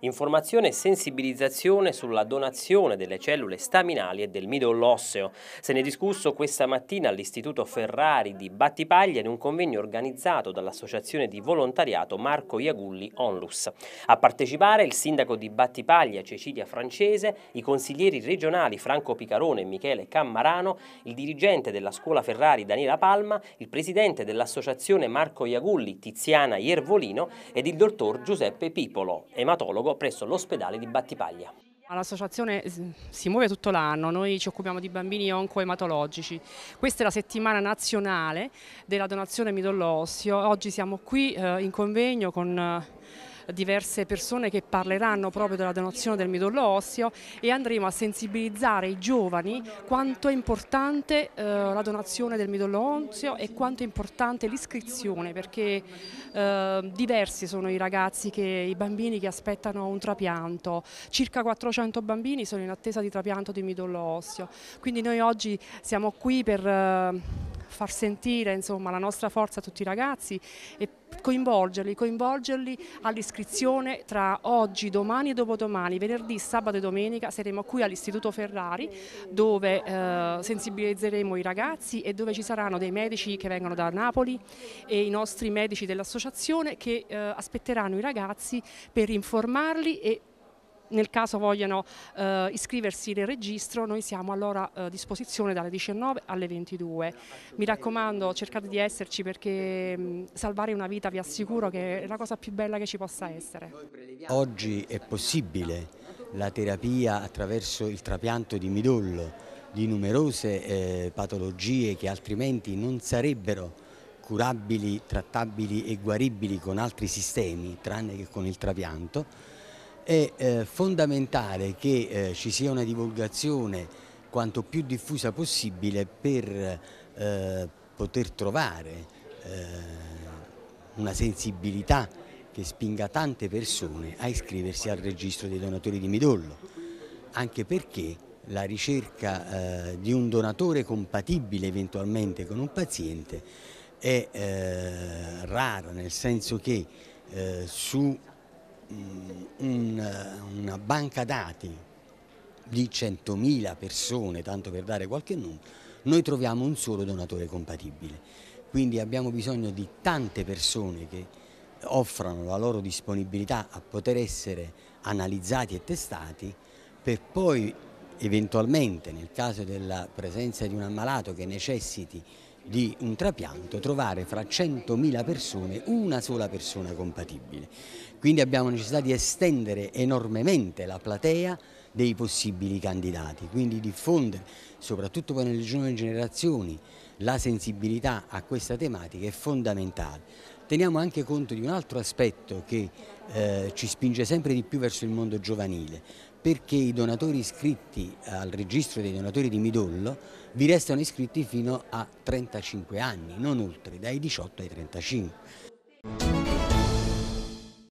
informazione e sensibilizzazione sulla donazione delle cellule staminali e del midollo osseo. Se ne è discusso questa mattina all'Istituto Ferrari di Battipaglia in un convegno organizzato dall'Associazione di Volontariato Marco Iagulli Onlus. A partecipare il sindaco di Battipaglia Cecilia Francese, i consiglieri regionali Franco Picarone e Michele Cammarano, il dirigente della scuola Ferrari Daniela Palma, il presidente dell'Associazione Marco Iagulli Tiziana Iervolino ed il dottor Giuseppe Pipolo, ematologo presso l'ospedale di Battipaglia. L'associazione si muove tutto l'anno, noi ci occupiamo di bambini oncoematologici. Questa è la settimana nazionale della donazione midollo osseo. Oggi siamo qui eh, in convegno con eh, diverse persone che parleranno proprio della donazione del midollo osseo e andremo a sensibilizzare i giovani quanto è importante eh, la donazione del midollo osseo e quanto è importante l'iscrizione perché eh, diversi sono i ragazzi, che, i bambini che aspettano un trapianto, circa 400 bambini sono in attesa di trapianto di midollo osseo, quindi noi oggi siamo qui per... Eh, far sentire insomma, la nostra forza a tutti i ragazzi e coinvolgerli, coinvolgerli all'iscrizione tra oggi, domani e dopodomani, venerdì, sabato e domenica saremo qui all'Istituto Ferrari dove eh, sensibilizzeremo i ragazzi e dove ci saranno dei medici che vengono da Napoli e i nostri medici dell'associazione che eh, aspetteranno i ragazzi per informarli e nel caso vogliano eh, iscriversi nel registro noi siamo eh, a loro eh, disposizione dalle 19 alle 22. Mi raccomando cercate di esserci perché mh, mm, salvare una vita vi assicuro che è la cosa più bella che ci possa essere. Oggi è possibile la terapia attraverso il trapianto di midollo di numerose eh, patologie che altrimenti non sarebbero curabili, trattabili e guaribili con altri sistemi tranne che con il trapianto è eh, fondamentale che eh, ci sia una divulgazione quanto più diffusa possibile per eh, poter trovare eh, una sensibilità che spinga tante persone a iscriversi al registro dei donatori di midollo, anche perché la ricerca eh, di un donatore compatibile eventualmente con un paziente è eh, rara, nel senso che su mm, un eh, una banca dati di 100.000 persone, tanto per dare qualche numero, noi troviamo un solo donatore compatibile. Quindi abbiamo bisogno di tante persone che offrano la loro disponibilità a poter essere analizzati e testati per poi eventualmente nel caso della presenza di un ammalato che necessiti di un trapianto trovare fra 100.000 persone una sola persona compatibile. Quindi abbiamo necessità di estendere enormemente la platea dei possibili candidati, quindi diffondere soprattutto per le giovani generazioni la sensibilità a questa tematica è fondamentale. Teniamo anche conto di un altro aspetto che eh, ci spinge sempre di più verso il mondo giovanile, perché i donatori iscritti al registro dei donatori di midollo vi restano iscritti fino a 35 anni, non oltre, dai 18 ai 35.